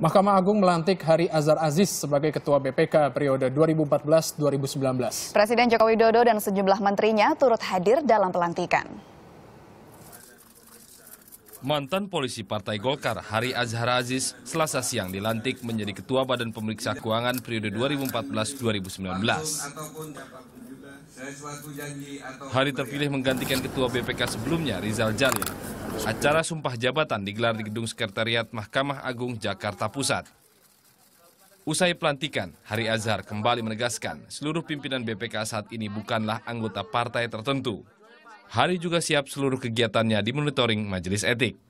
Mahkamah Agung melantik Hari Azhar Aziz sebagai Ketua BPK periode 2014-2019. Presiden Joko Widodo dan sejumlah menterinya turut hadir dalam pelantikan. Mantan polisi Partai Golkar Hari Azhar Aziz selasa siang dilantik menjadi Ketua Badan Pemeriksa Keuangan periode 2014-2019. Hari terpilih menggantikan Ketua BPK sebelumnya Rizal Jalil Acara sumpah jabatan digelar di Gedung Sekretariat Mahkamah Agung Jakarta Pusat. Usai pelantikan, Hari Azhar kembali menegaskan seluruh pimpinan BPK saat ini bukanlah anggota partai tertentu. Hari juga siap seluruh kegiatannya dimonitoring Majelis Etik.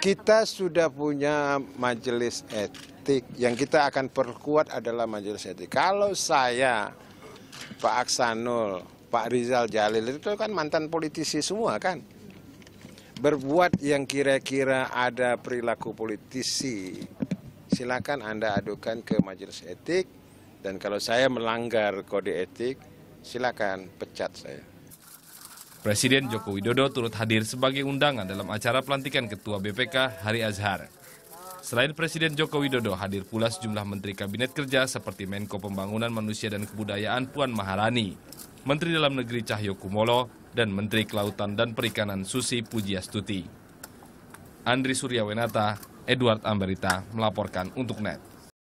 Kita sudah punya Majelis Etik, yang kita akan perkuat adalah Majelis Etik. Kalau saya, Pak Aksanul, Pak Rizal Jalil itu kan mantan politisi semua kan berbuat yang kira-kira ada perilaku politisi, silakan Anda adukan ke majelis etik dan kalau saya melanggar kode etik, silakan pecat saya. Presiden Joko Widodo turut hadir sebagai undangan dalam acara pelantikan Ketua BPK Hari Azhar. Selain Presiden Joko Widodo, hadir pula sejumlah Menteri Kabinet Kerja seperti Menko Pembangunan Manusia dan Kebudayaan Puan Maharani, Menteri Dalam Negeri Cahyokumolo, dan Menteri Kelautan dan Perikanan Susi Pujiastuti. Andri Suryawenata, Edward Ambarita melaporkan untuk NET.